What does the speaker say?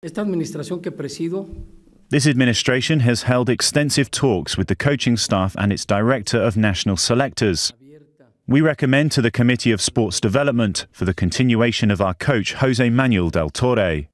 This administration has held extensive talks with the coaching staff and its director of national selectors. We recommend to the Committee of Sports Development for the continuation of our coach Jose Manuel del Torre.